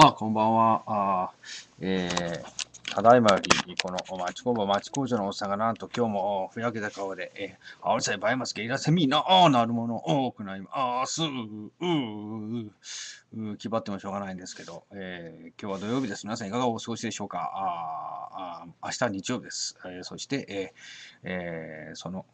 あ、こんばんは。あえーただいまより、この町工場、町工場のおっさんがなんと今日もふやけた顔で、えー、あおりさえばいますけいらせみな、あなるもの多くなります。ううう気張ってもしょうがないんですけど、えー、今日は土曜日です。皆さんいかがお過ごしでしょうかああ明日日曜日です。えー、そして、ええー、その、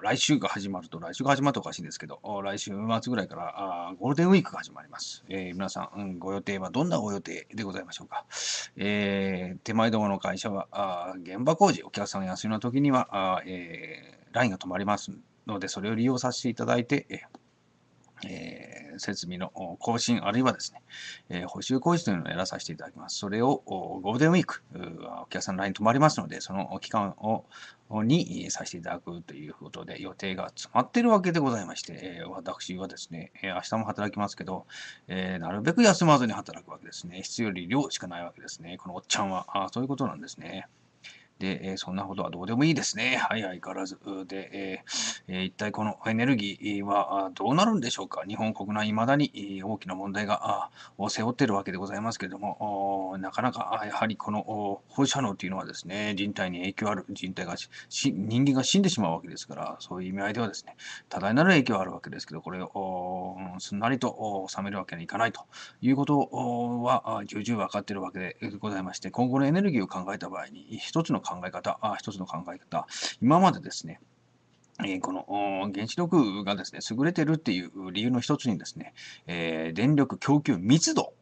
来週が始まると、来週が始まるとおかしいんですけど、来週末ぐらいからあゴールデンウィークが始まります。えー、皆さん、うん、ご予定はどんなご予定でございましょうか。え手前どもの会社は、あ現場工事、お客さんが休みの時には、あえー、ラインが止まりますので、それを利用させていただいて、えーえー、設備の更新、あるいはですね、えー、補修工事というのをやらさせていただきます。それをゴールデンウィーク、お客さんの LINE 止まりますので、その期間をにさせていただくということで、予定が詰まっているわけでございまして、私はですね、明日も働きますけど、えー、なるべく休まずに働くわけですね。質より量しかないわけですね。このおっちゃんは、あそういうことなんですね。で、えそんなことはどうでもいいですね。はい、相変わらず。で、え一体このエネルギーはどうなるんでしょうか。日本国内、未だに大きな問題が背負ってるわけでございますけれども、なかなかやはりこの放射能というのはですね、人体に影響ある、人体が人間が死んでしまうわけですから、そういう意味合いではですね、多大なる影響はあるわけですけど、これをすんなりと収めるわけにいかないということは重々分かっているわけでございまして、今後のエネルギーを考えた場合に、一つの考え方、あ一つの考え方、今までですね、えこの原子力がですね、優れてるっていう理由の一つにですね、え電力供給密度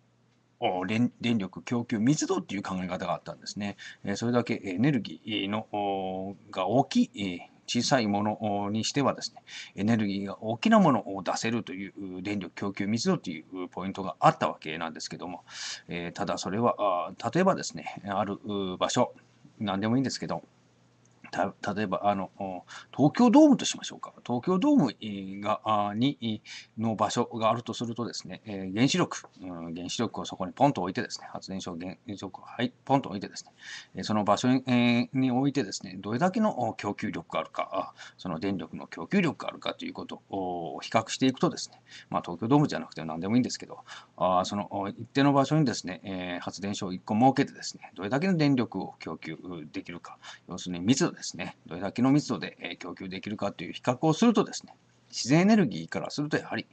電力供給密度っていう考え方があったんですね。それだけエネルギーのが大きい、小さいものにしてはですね、エネルギーが大きなものを出せるという電力供給密度というポイントがあったわけなんですけども、ただそれは、例えばですね、ある場所、何でもいいんですけど、例えばあの東京ドームとしましょうか東京ドームがにの場所があるとするとですね、え原子力、うん、原子力をそこにポンと置いてですね発電所原子力を、はい、ポンと置いてですね、えその場所にえに置いてですねどれだけの供給力があるかその電力の供給力があるかということを比較していくとですね、まあ、東京ドームじゃなくて何でもいいんですけどあその一定の場所にですね、え発電所を1個設けてですね、どれだけの電力を供給できるか、要するに密度ですね、どれだけの密度で、えー、供給できるかという比較をするとですね、自然エネルギーからするとやはり、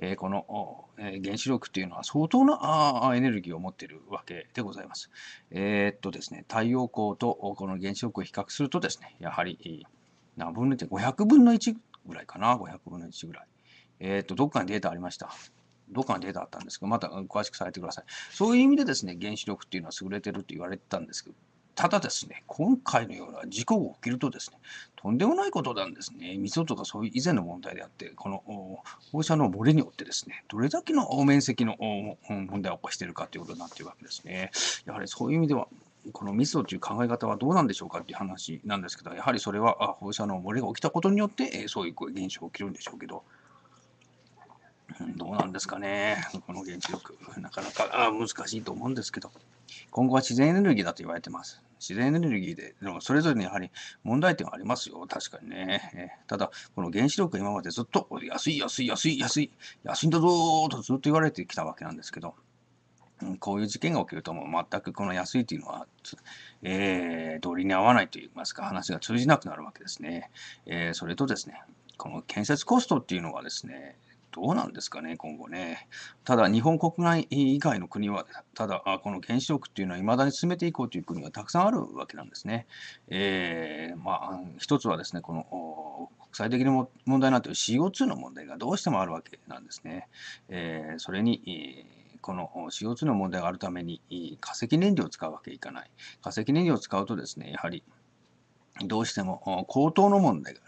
えー、この、えー、原子力というのは相当なあエネルギーを持っているわけでございます。えー、っとですね、太陽光とこの原子力を比較するとですね、やはり何分の1、500分の1ぐらいかな、500分の1ぐらい。えっと、どっかにデータありました。どっかのデータあったんですけど、また詳しくされてください。そういう意味でですね、原子力っていうのは優れてると言われてたんですけど、ただですね、今回のような事故が起きるとですね、とんでもないことなんですね。水とかそういう以前の問題であって、この放射能漏れによってですね、どれだけの面積の問題を起こしているかということになっているわけですね。やはりそういう意味では、このミスドという考え方はどうなんでしょうかっていう話なんですけど、やはりそれは放射能漏れが起きたことによって、そういう現象が起きるんでしょうけど、どうなんですかね。この原子力。なかなか難しいと思うんですけど、今後は自然エネルギーだと言われてます。自然エネルギーで、でもそれぞれにやはり問題点はありますよ。確かにね。えただ、この原子力今までずっと安い安い安い安い安いんだぞーとずっと言われてきたわけなんですけど、こういう事件が起きるともう全くこの安いというのは、えー、道理に合わないといいますか、話が通じなくなるわけですね。えー、それとですね、この建設コストっていうのはですね、どうなんですかね、今後ね。ただ、日本国内以外の国は、ただ、この原子力っていうのは、未だに進めていこうという国がたくさんあるわけなんですね。えー、まあ、一つはですね、この、国際的な問題なっていう CO2 の問題がどうしてもあるわけなんですね。えー、それに、えこの CO2 の問題があるために化石燃料を使うわけいかない。化石燃料を使うとですね、やはりどうしても高騰の問題が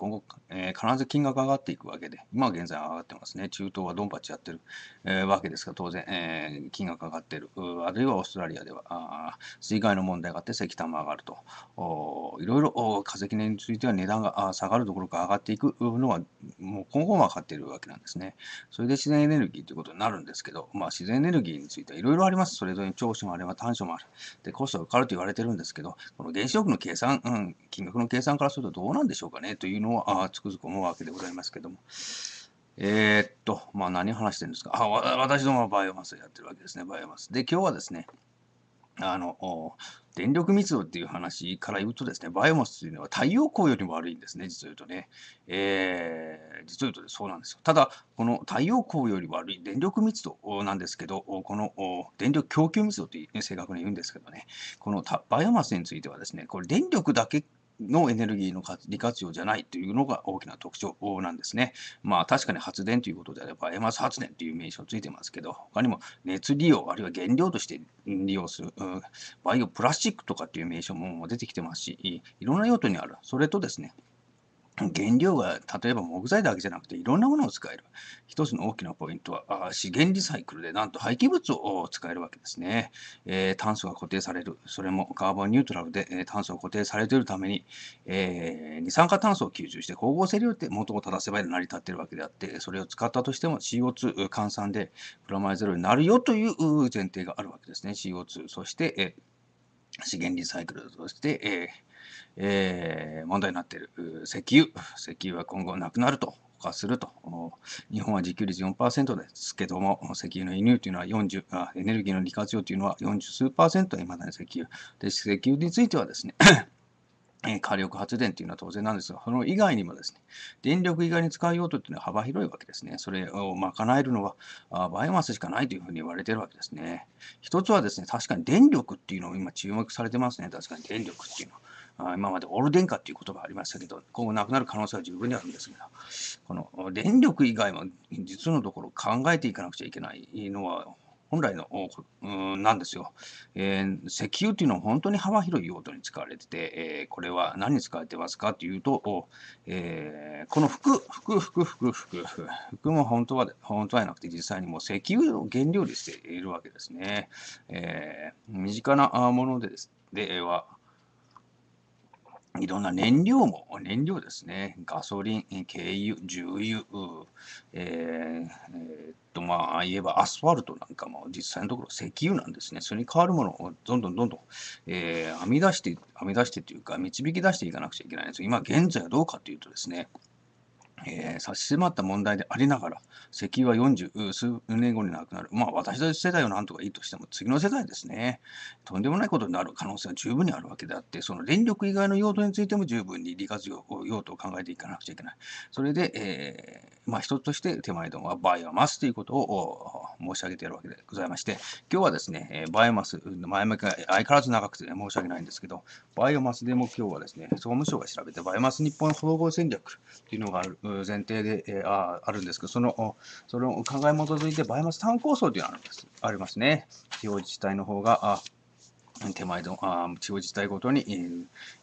今後、えー、必ず金額が上がっていくわけで、今は現在上がってますね。中東はドンパチやってる、えー、わけですが、当然、えー、金額が上がってる。あるいはオーストラリアでは、水害の問題があって石炭も上がると。いろいろ化石燃については値段が下がるどころか上がっていくのは、もう今後も上がっているわけなんですね。それで自然エネルギーということになるんですけど、まあ、自然エネルギーについてはいろいろあります。それぞれに長所もあれば短所もある。で、コストがかかると言われてるんですけど、この原子力の計算、うん、金額の計算からするとどうなんでしょうかねというののは、あつくづく思うわけでございますけども。えー、っと、まあ何話してるんですか。あ、わ私どもはバイオマスをやってるわけですね、バイオマス。で、今日はですね、あの、電力密度っていう話から言うとですね、バイオマスというのは太陽光よりも悪いんですね、実を言うとね。えー、実を言うとそうなんですよ。ただ、この太陽光より悪い電力密度なんですけど、この電力供給密度という、ね、正確に言うんですけどね、このバイオマスについてはですね、これ電力だけのエネルギーの利活用じゃないというのが大きな特徴なんですね。まあ確かに発電ということであれば、エマス発電という名称ついてますけど、他にも熱利用、あるいは原料として利用する、バイオプラスチックとかっていう名称も出てきてますし、いろんな用途にある。それとですね、原料が例えば木材だけじゃなくていろんなものを使える。一つの大きなポイントは資源リサイクルでなんと廃棄物を使えるわけですね、えー、炭素が固定される。それもカーボンニュートラルで、えー、炭素が固定されているために、えー、二酸化炭素を吸収して光合成量って元を正せば成り立っているわけであって、それを使ったとしても CO2 換算でプラマイゼロになるよという前提があるわけですね。CO2。そして、えー資源リサイクル、そして、えー、えー、問題になっている石油。石油は今後なくなると。化すると日本は自給率4%ですけども石油の輸入というのは40あエネルギーの利活用というのは40数パーセントはいまだに石油で石油についてはですね 火力発電というのは当然なんですが、その以外にもですね、電力以外に使う用途というのは幅広いわけですね。それを賄えるのはバイオマスしかないというふうに言われているわけですね。一つはですね、確かに電力っていうのを今注目されてますね。確かに電力っていうのは。今までオール電化っていう言葉ありましたけど、今後なくなる可能性は十分にあるんですが、この電力以外も実のところ考えていかなくちゃいけないのは、本来の、うん、なんですよ、えー、石油というのは本当に幅広い用途に使われてて、えー、これは何に使われてますかというと、えー、この服、服、服、服、服、服も本当は、本当はなくて実際にもう石油を原料にしているわけですね。え身近なものですでは、いろんな燃料も、燃料ですね、ガソリン、軽油、重油、えー、えー、っと、まあ、言えばアスファルトなんかも実際のところ石油なんですね。それに変わるものをどんどんどんどん、えー、編み出して、編み出してというか、導き出していかなくちゃいけないんですが、今現在はどうかというとですね、えー、差し迫った問題でありながら、石油は40数年後になくなる。まあ、私たち世代をなんとかいいとしても、次の世代ですね、とんでもないことになる可能性は十分にあるわけであって、その電力以外の用途についても十分に利活用用途を考えていかなくちゃいけない。それで、えー、まあ、一つとして手前どもはバイオマスということを申し上げているわけでございまして、今日はですね、えバイオマス、前々きが相変わらず長くて、ね、申し訳ないんですけど、バイオマスでも今日はですね、総務省が調べてバイオマス日本総合戦略というのがある。前提で、えああるんですけど、そのその考えに基づいてバイオマス単構想というのがありますね。地方自治体の方が、あ手前の地方自治体ごとに、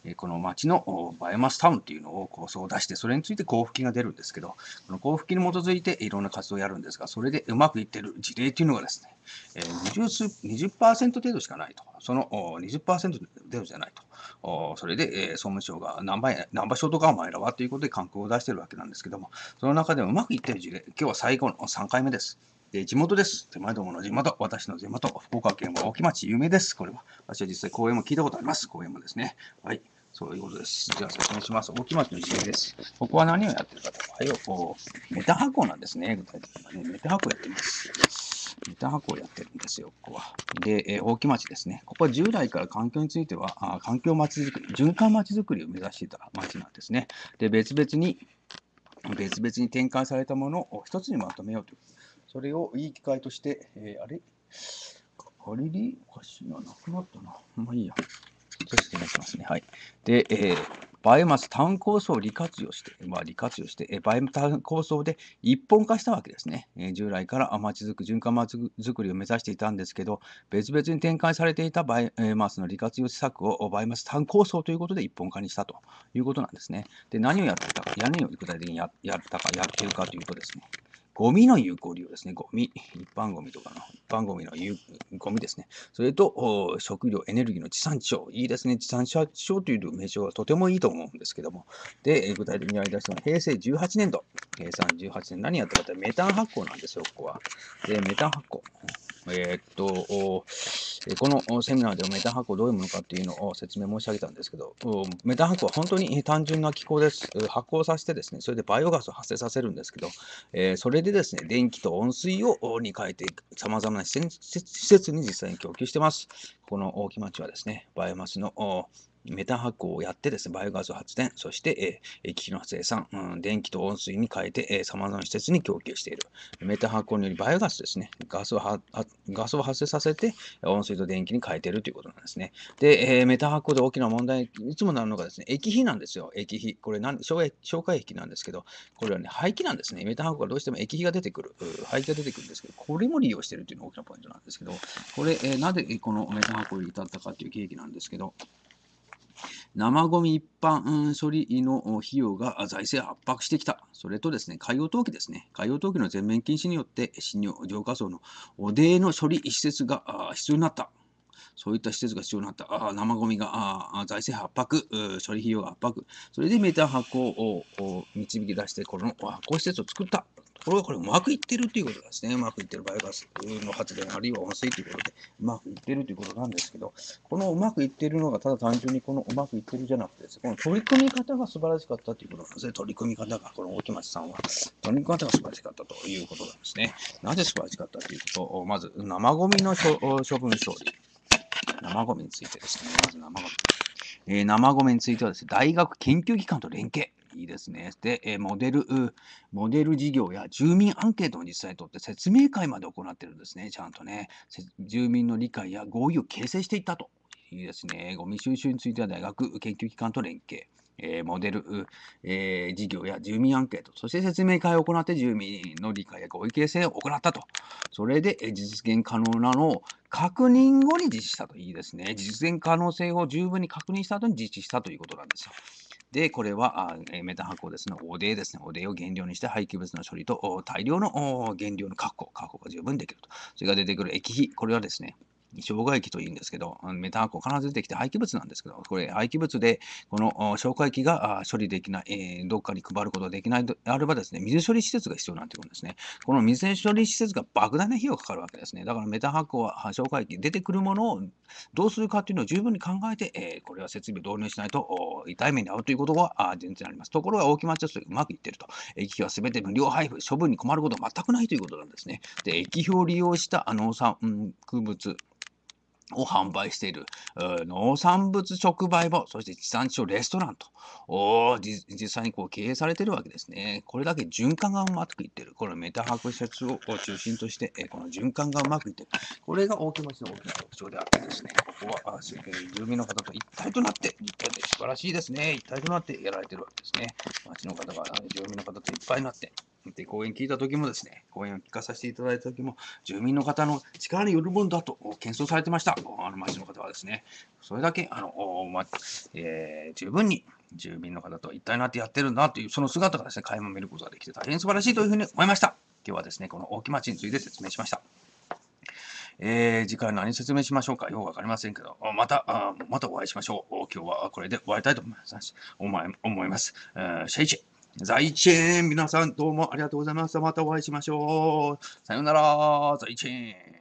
えこの町のバイオマスタウンっていうのを構想を出して、それについて交付金が出るんですけど、この交付金に基づいていろんな活動をやるんですが、それでうまくいってる事例というのがですね、えー、20%, 程度しかないと。その20%程度じゃないと。それで、え総務省が何倍、何場所とかお前らはということで勧告を出してるわけなんですけども、その中でうまくいってる事例、今日は最後の3回目です。え地元です。手前どもの地元、私の地元、福岡県は沖町有名です。これは。私は実際公園も聞いたことあります。公園もですね。はい。そういうことです。じゃあ説明します。大木町の事例です。ここは何をやってるかと。はいこう、メタ箱なんですね。具体的にはね、メタ箱をやってます。メタ箱をやってるんですよ、ここは。で、えー、大木町ですね。ここは従来から環境については、あ環境まちづくり、循環まちづくりを目指していた町なんですね。で、別々に、別々に展開されたものを一つにまとめようということそれをいい機会として、えー、あれ仮に、おかしいな、なくなったな。まあいいや。ちょっと失礼しますね。はい。で、えー、バイオマス炭鉱層を利活用して、まあ、利活用して、えバイオマス炭鉱層で一本化したわけですね。え従来からまちづく循環まちづくりを目指していたんですけど、別々に展開されていたバイオマスの利活用施策をバイオマス炭鉱層ということで一本化にしたということなんですね。で、何をやってたか、何を具体的にややったか、やってるかというとですね、ゴミの有効利用ですね。ゴミ。一般ゴミとかの、一般ゴミの有ゴミですね。それと、食料、エネルギーの地産地消。いいですね。地産地消という名称はとてもいいと思うんですけども。で、具体的にやりだしたのは平成18年度。平成18年何やったかってメタン発酵なんですよ、ここは。で、メタン発酵。えー、っと、このセミナーではメタ発酵どういうものかっていうのを説明申し上げたんですけど、メタ発酵は本当に単純な機構です。発酵させてですね、それでバイオガスを発生させるんですけど、えー、それでですね、電気と温水をに変えていく、さまざまな施設に実際に供給してます。この木町はですね、バイオマスのメタン発酵をやってですね、バイオガス発電、そして、えー、機器の生産、うん、電気と温水に変えて、えー、様々な施設に供給している。メタン発酵によりバイオガスですね、ガスをはガスを発生させて、温水と電気に変えているということなんですね。で、えー、メタン発酵で大きな問題、いつもなるのがですね、液肥なんですよ。液肥。これ何消、化液なんですけど、これはね、排気なんですね。メタン発酵がどうしても液肥が出てくる、排気が出てくるんですけど、これも利用しているというのが大きなポイントなんですけど、これ、えー、なぜこのメタン発酵に至ったかという経緯なんですけど、生ごみ一般処理の費用が財政圧迫してきた。それとですね、海洋投棄ですね。海洋投棄の全面禁止によって、新尿浄化層の汚泥の処理施設が必要になった。そういった施設が必要になった。あ生ごみがあ財政圧迫、処理費用が圧迫。それでメーター発行を導き出して、この発行施設を作った。これはこれ、うまくいってるということですね。うまくいってるバイオガスの発電、あるいは温水ということで、うまくいってるということなんですけど、このうまくいってるのが、ただ単純にこのうまくいってるじゃなくてです、ね、この取り組み方が素晴らしかったということなんですね。取り組み方が、この大木町さんは、取り組み方が素晴らしかったということなんですね。なぜ素晴らしかったということを、まず、生ゴミの処分処理。生ゴミについてですね。まず生ゴミ。えー、生ゴミについてはですね、大学研究機関と連携。いですね。で、えモデル、モデル事業や住民アンケートを実際にとって説明会まで行ってるんですね、ちゃんとね。住民の理解や合意を形成していったというですね。ゴミ収集については大学研究機関と連携。えモデル、え事業や住民アンケート、そして説明会を行って住民の理解や合意形成を行ったと。それで、え実現可能なのを確認後に実施したといいですね。実現可能性を十分に確認した後に実施したということなんですよ。で、これはあメタン発酵ですね、おでですね、おでを原料にして廃棄物の処理と大量の原料の確保、確保が十分できると。それが出てくる液肥、これはですね、障害液というんですけど、メタン鋼必ず出てきて廃棄物なんですけど、これ廃棄物で、この消化液が処理できない、えー、どっかに配ることができないであればですね、水処理施設が必要なんていうことですね。この水処理施設が莫大な費用がかかるわけですね。だからメタン発酵は消化液出てくるものをどうするかというのを十分に考えて、えー、これは設備を導入しないと痛い目に遭うということは全然あります。ところが大き木町てうまくいってると。液費は全て無料配布、処分に困ることは全くないということなんですね。で、液表を利用した農産物、を販売している農産物直売所、そして地産地消レストランと、お実際にこう経営されているわけですね。これだけ循環がうまくいっている。このメタ博設を中心として、この循環がうまくいっている。これが大木町の大きな特徴であってですね、ここは住民の方と一体となって、一体で素晴らしいですね。一体となってやられているわけですね。町の方が住民の方といっぱいになって、で、講演聞いた時もですね、講演を聞かさせていただいた時も、住民の方の力によるものだと、検証されてました。あの、町の方はですね、それだけ、あの、ま、えー、十分に、住民の方と一体になってやってるんだという、その姿がですね、垣間見ることができて大変素晴らしいというふうに思いました。今日はですね、この大木町について説明しました。えー、次回何説明しましょうかよくわかりませんけど、また、あまたお会いしましょう。今日はこれで終わりたいと思います。思います。えー、シェイチェ在ーン皆さんどうもありがとうございます。またお会いしましょう。さよなら、在ーン。